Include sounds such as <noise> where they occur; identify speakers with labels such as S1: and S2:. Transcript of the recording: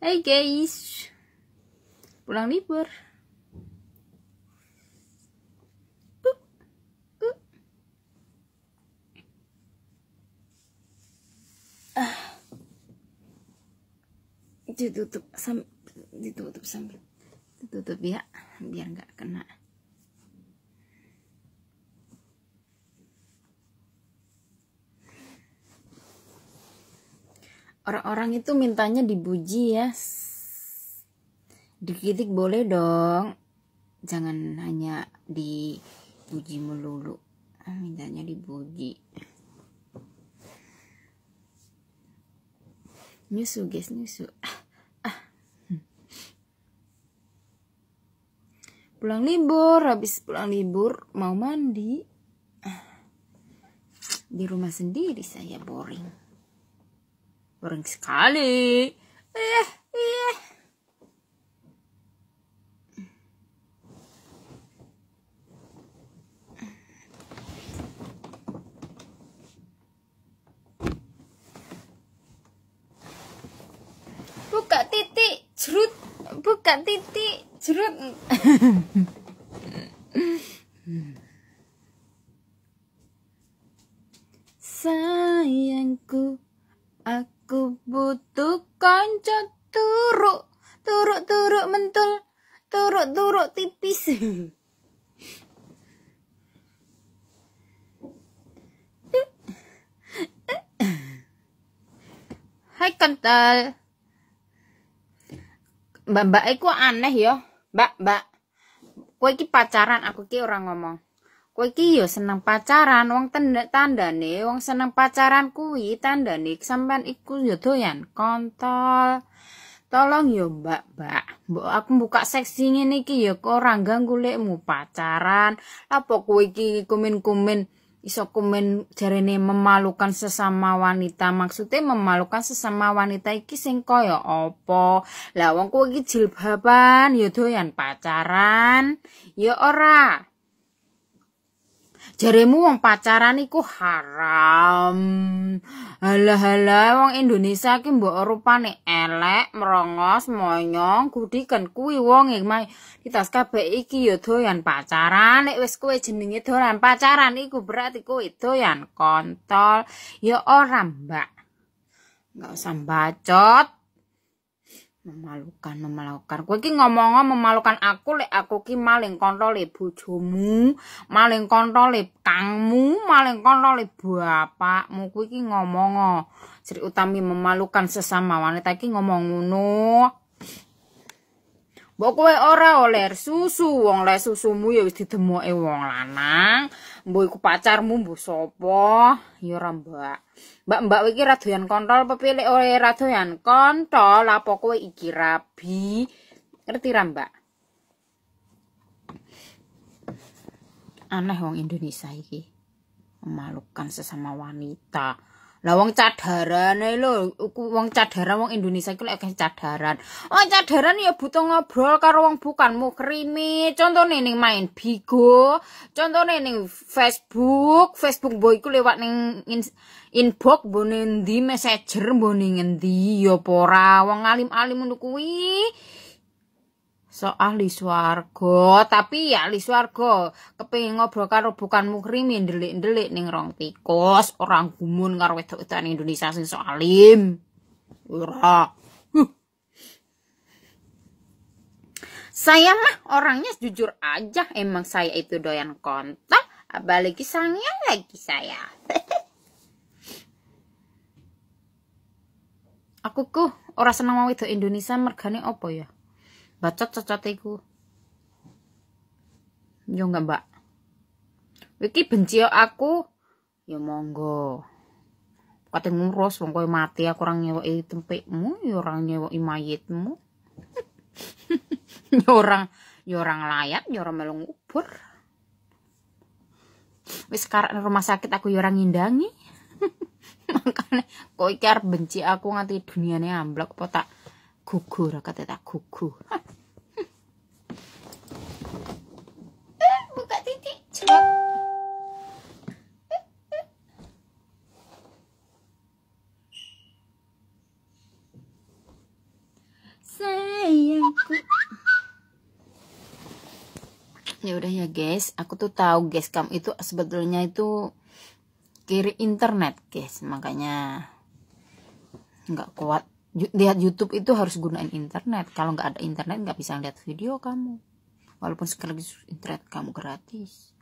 S1: Hai hey guys, pulang libur. tutup ah. Ditutup sam ditutup sambil ditutup ya biar nggak kena. orang-orang itu mintanya dibuji ya dikritik boleh dong jangan hanya dipuji melulu ah, mintanya dibuji. nyusu guys nyusu ah, ah. pulang libur habis pulang libur mau mandi di rumah sendiri saya boring Bareng sekali. Eh, eh. Buka titik, jerut. Buka titik, jerut. <laughs> turuk mentul turuk turuk tipis. Hai kental. Mbak-mbak aku aneh yo Mbak, mbak. Eh, Kowe ya? iki pacaran, aku ki orang ngomong. Kowe iki yo ya seneng pacaran, wong tanda tandane wong seneng pacaran kuwi tandane sampean iku yo ya doyan kontol. Tolong yo Mbak, Mbak. Mbok aku buka seksi ngene iki ya kok ora ganggu pacaran. Apa kowe iki komen-komen iso komen jarene memalukan sesama wanita. Maksudnya memalukan sesama wanita iki sing kaya apa? Lah wong kowe iki jilbaban ya doyan pacaran. Ya ora. jaremu wong pacaran iku haram halah halah wong Indonesia ki mbok rupane elek merongos monyong kudikan kuwi wong e Kita ditas kabeh iki ya doyan pacaran nek wis kowe jenenge doyan pacaran iku berarti kowe doyan kontol ya ora mbak nggak usah bacot memalukan memalukan kowe iki ngomong memalukan aku lek aku ki maling kontole bojomu maling kontole kangmu maling kontole bapakmu kowe iki ngomong Seri Utami memalukan sesama wanita iki ngomong ngono Mbok ora oleh susu wong le susumu ya wis didemoke wong lanang mbok iku pacarmu mbok sapa ya ora mbak mbak-mbak iki radoyan kontol pilih oleh radoyan kontol apa kowe iki rabi ngerti ra mbak aneh wong Indonesia iki memalukan sesama wanita Lah wong cadharane lho, wong cadharan wong Indonesia iku lek cadharan. Wong oh, cadharan ya butuh ngobrol karo wong bukan mukrimi. Contone ning main Bigo, contone ning Facebook, Facebook boy iku lewat ning inbox mbone ndi messenger mbone ngendi ya ora wong alim-alim ngono kuwi. so ahli swargo tapi ya ahli swargo kepingin ngobrol karo bukan mukrimin ya delik delik ning rong tikus orang gumun karo wedok-wedokan Indonesia sing so alim ora saya mah orangnya jujur aja emang saya itu doyan kontak apalagi sangian lagi saya <laughs> aku ku orang senang mau itu Indonesia mergane opo ya bacot-cocot iku. Yo enggak, Mbak. wiki benci aku, yo ya monggo. Kate ngurus wong kowe mati aku orang nyewoki tempekmu, ya orang nyewoki mayitmu. <laughs> ya orang ya orang layat, ya orang melu ngubur. Wis sekarang rumah sakit aku ya orang ngindangi. <laughs> Makane kowe iki benci aku nganti dunianya amblok potak kuku ra kate tak kuku <laughs> buka titik coba. sayangku ya udah ya guys aku tuh tahu guys kamu itu sebetulnya itu kiri internet guys makanya nggak kuat lihat YouTube itu harus gunain internet kalau nggak ada internet nggak bisa lihat video kamu walaupun sekaligus internet kamu gratis